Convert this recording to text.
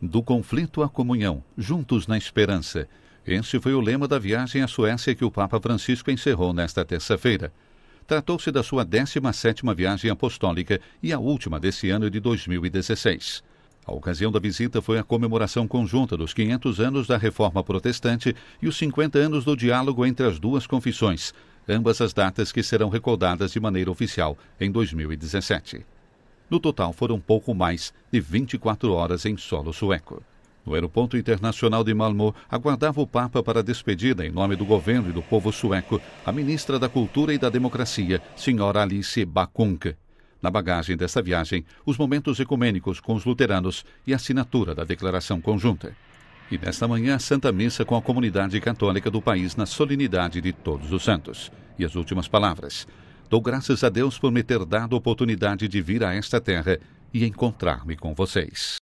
Do conflito à comunhão, juntos na esperança. Este foi o lema da viagem à Suécia que o Papa Francisco encerrou nesta terça-feira. Tratou-se da sua 17ª viagem apostólica e a última desse ano de 2016. A ocasião da visita foi a comemoração conjunta dos 500 anos da Reforma Protestante e os 50 anos do diálogo entre as duas confissões, ambas as datas que serão recordadas de maneira oficial em 2017. No total, foram pouco mais de 24 horas em solo sueco. No aeroporto internacional de Malmö, aguardava o Papa para a despedida em nome do governo e do povo sueco, a ministra da Cultura e da Democracia, senhora Alice Bakunke. Na bagagem desta viagem, os momentos ecumênicos com os luteranos e a assinatura da declaração conjunta. E nesta manhã, a Santa Missa com a comunidade católica do país na solenidade de Todos os Santos. E as últimas palavras Dou graças a Deus por me ter dado a oportunidade de vir a esta terra e encontrar-me com vocês.